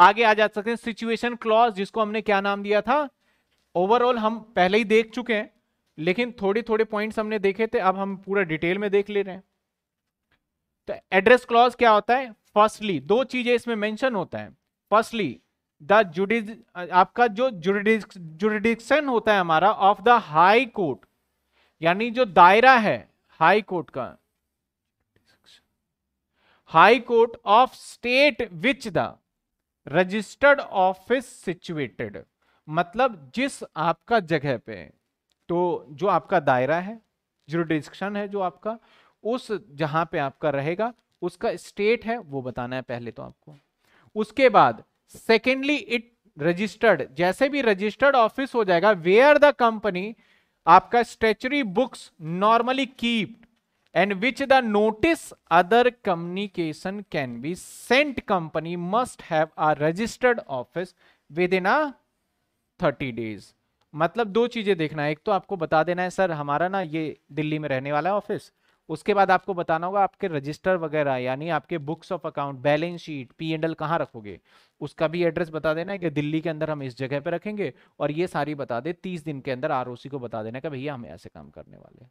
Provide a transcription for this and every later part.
आगे आ जा सकते हैं सिचुएशन क्लॉज जिसको हमने क्या नाम दिया था ओवरऑल हम पहले ही देख चुके हैं लेकिन थोड़े थोड़े पॉइंट्स हमने देखे थे अब हम पूरा डिटेल में देख ले रहे हैं तो एड्रेस क्लॉज क्या होता है फर्स्टली दो चीजें इसमें मेंशन होता है फर्स्टली द जुडिज आपका जो जुडिडिक्शन होता है हमारा ऑफ द हाई कोर्ट यानी जो दायरा है हाई कोर्ट का high court of state which the registered office situated मतलब जिस आपका जगह पे तो जो आपका दायरा है जो डिस्क्रिप्शन है जो आपका उस जहां पे आपका रहेगा उसका स्टेट है वो बताना है पहले तो आपको उसके बाद सेकेंडली इट रजिस्टर्ड जैसे भी रजिस्टर्ड ऑफिस हो जाएगा वेयर द कंपनी आपका statutory books normally kept and which the notice other communication can be sent company must have a registered office within a 30 days मतलब दो चीजें देखना है एक तो आपको बता देना है सर हमारा ना ये दिल्ली में रहने वाला है ऑफिस उसके बाद आपको बताना होगा आपके रजिस्टर वगैरह यानी आपके books of account balance sheet P and L कहाँ रखोगे उसका भी एड्रेस बता देना है कि दिल्ली के अंदर हम इस जगह पे रखेंगे और ये सारी बता दे तीस दिन के अंदर आर को बता देना कि भैया हम ऐसे काम करने वाले हैं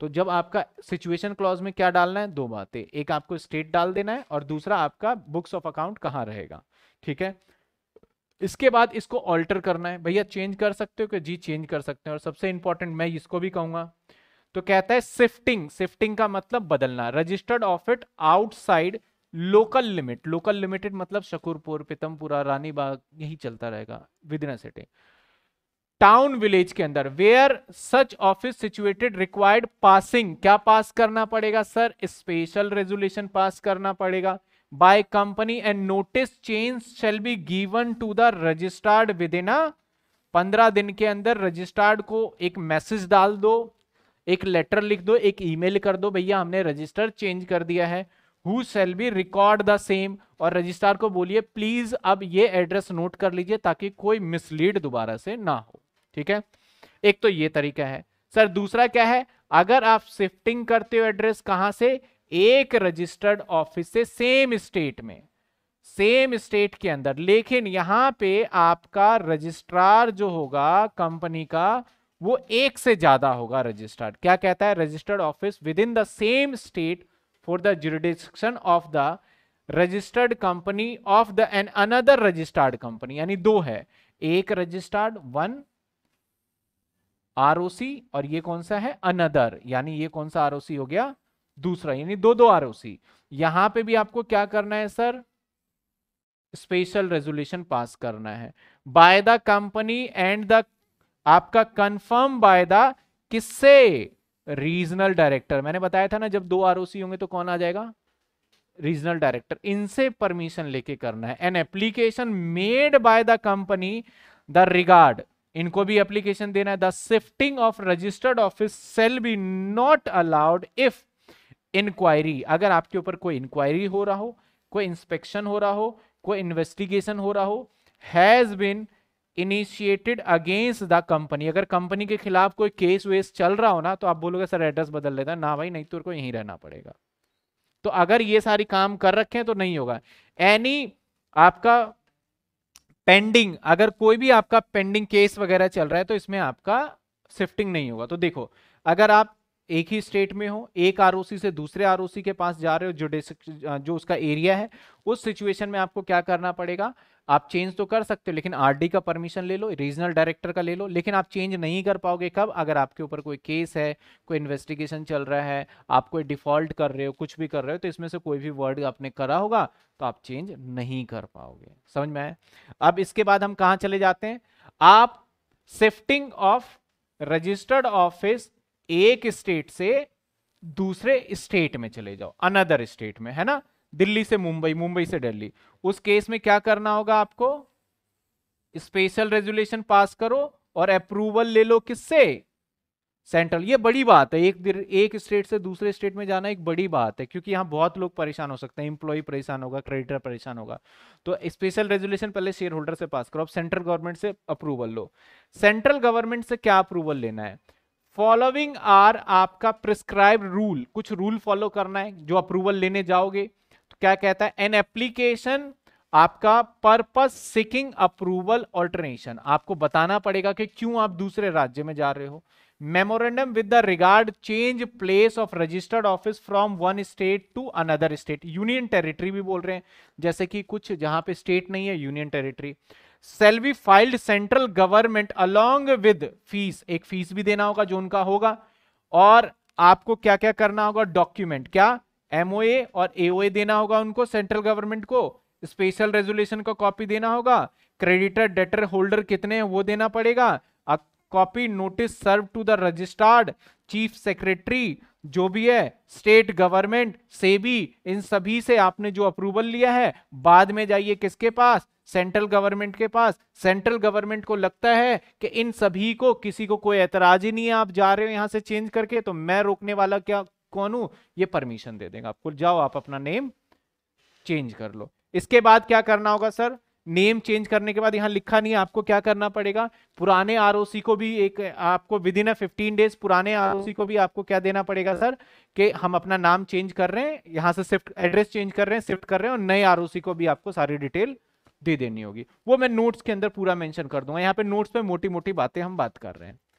तो जब आपका सिचुएशन क्लॉज में क्या डालना है दो बातें एक आपको स्टेट डाल देना है और दूसरा आपका बुक्स ऑफ अकाउंट कहाँ रहेगा ठीक है इसके बाद इसको ऑल्टर करना है भैया चेंज कर सकते हो कि जी चेंज कर सकते हैं और सबसे इंपॉर्टेंट मैं इसको भी कहूंगा तो कहता है शिफ्टिंग शिफ्टिंग का मतलब बदलना registered of it outside local limit local limited मतलब शकुरपुर पितमपुरा रानीबाग यही चलता रहेगा विदिन सिटी टाउन विलेज के अंदर where such office situated required passing क्या पास करना पड़ेगा सर स्पेशल रेजुलेशन पास करना पड़ेगा by company and notice change shall be given to the registered within पंद्रह दिन के अंदर रजिस्टर्ड को एक मैसेज डाल दो एक लेटर लिख दो एक ईमेल कर दो भैया हमने रजिस्टर चेंज कर दिया है who shall be record the same और रजिस्ट्रार को बोलिए प्लीज अब ये एड्रेस नोट कर लीजिए ताकि कोई मिसलीड दोबारा से ना हो ठीक है एक तो ये तरीका है सर दूसरा क्या है अगर आप शिफ्टिंग करते हो एड्रेस कहां से एक रजिस्टर्ड ऑफिस से सेम स्टेट में सेम स्टेट के अंदर लेकिन यहां पे आपका रजिस्ट्रार जो होगा कंपनी का वो एक से ज्यादा होगा रजिस्टर्ड क्या कहता है registered office within the same state for the jurisdiction of the registered company of the an another registered company यानी दो है एक रजिस्टर्ड वन आर और ये कौन सा है अनदर यानी ये कौन सा आर हो गया दूसरा यानी दो दो आर यहां पे भी आपको क्या करना है सर स्पेशल रेजोल्यूशन पास करना है by the company and the आपका कंफर्म बाय द किससे रीजनल डायरेक्टर मैंने बताया था ना जब दो आर होंगे तो कौन आ जाएगा रीजनल डायरेक्टर इनसे परमिशन लेके करना है an application made by the company the regard इनको भी एप्लीकेशन देना है the shifting of registered office shall be not allowed if inquiry अगर आपके ऊपर कोई इंक्वायरी हो रहा हो कोई इंस्पेक्शन हो रहा हो कोई इन्वेस्टिगेशन हो रहा हो has been initiated against the company अगर कंपनी के खिलाफ कोई केस वेस चल रहा हो ना तो आप बोलोगे सर एड्रेस बदल लेता ना भाई नहीं तो उनको यहीं रहना पड़ेगा तो अगर ये सारी काम कर रखे हैं तो नहीं होगा एनी आपका पेंडिंग अगर कोई भी आपका पेंडिंग केस वगैरह चल रहा है तो इसमें आपका शिफ्टिंग नहीं होगा तो देखो अगर आप एक ही स्टेट में हो एक आर से दूसरे आर के पास जा रहे हो जो जो उसका एरिया है उस सिचुएशन में आपको क्या करना पड़ेगा आप चेंज तो कर सकते हो लेकिन आरडी का परमिशन ले लो रीजनल डायरेक्टर का ले लो लेकिन आप चेंज नहीं कर पाओगे कब अगर आपके ऊपर कोई केस है कोई इन्वेस्टिगेशन चल रहा है आप कोई डिफॉल्ट कर रहे हो कुछ भी कर रहे हो तो इसमें से कोई भी वर्ड आपने करा होगा तो आप चेंज नहीं कर पाओगे समझ में आए अब इसके बाद हम कहाँ चले जाते हैं आप शिफ्टिंग ऑफ रजिस्टर्ड ऑफिस एक स्टेट से दूसरे स्टेट में चले जाओ अनदर स्टेट में है ना दिल्ली से मुंबई मुंबई से दिल्ली उस केस में क्या करना होगा आपको स्पेशल रेजुलेशन पास करो और अप्रूवल ले लो किससे सेंट्रल ये बड़ी बात है एक एक स्टेट से दूसरे स्टेट में जाना एक बड़ी बात है क्योंकि यहाँ बहुत लोग परेशान हो सकते हैं इंप्लॉय परेशान होगा क्रेडिटर परेशान होगा तो स्पेशल रेजुलेशन पहले शेयर होल्डर से पास करो अब सेंट्रल गवर्नमेंट से अप्रूवल लो सेंट्रल गवर्नमेंट से क्या अप्रूवल लेना है फॉलोइंग आर आपका प्रिस्क्राइब रूल कुछ रूल फॉलो करना है जो अप्रूवल लेने जाओगे तो क्या कहता है एन एप्लीकेशन आपका पर्पस सिकिंग अप्रूवल ऑल्टरनेशन आपको बताना पड़ेगा कि क्यों आप दूसरे राज्य में जा रहे हो memorandum with the regard change place of registered office from one state to another state union territory भी बोल रहे हैं जैसे कि कुछ जहां पे स्टेट नहीं है union territory shall be filed central government along with fees एक फीस भी देना होगा जो उनका होगा और आपको क्या क्या करना होगा डॉक्यूमेंट क्या एमओए और एओए देना होगा उनको सेंट्रल गवर्नमेंट को स्पेशल रेजुलेशन का कॉपी देना होगा क्रेडिटर डेटर होल्डर कितने हैं वो देना पड़ेगा copy notice serve to the registrar chief secretary जो भी है स्टेट गवर्नमेंट सेबी इन सभी से आपने जो अप्रूवल लिया है बाद में जाइए किसके पास सेंट्रल गवर्नमेंट के पास सेंट्रल गवर्नमेंट को लगता है कि इन सभी को किसी को कोई एतराज ही नहीं है आप जा रहे हो यहां से चेंज करके तो मैं रोकने वाला क्या कौन हूं ये परमिशन दे देगा आपको जाओ आप अपना नेम चेंज कर लो इसके बाद क्या करना होगा सर नेम चेंज करने के बाद यहाँ लिखा नहीं है आपको क्या करना पड़ेगा पुराने आर को भी एक आपको within a fifteen days पुराने आर को भी आपको क्या देना पड़ेगा सर कि हम अपना नाम चेंज कर रहे हैं यहाँ से शिफ्ट एड्रेस चेंज कर रहे हैं शिफ्ट कर रहे हैं और नए आर को भी आपको सारी डिटेल दे देनी होगी वो मैं नोट्स के अंदर पूरा मेंशन कर दूंगा यहाँ पे नोट्स पे मोटी मोटी बातें हम बात कर रहे हैं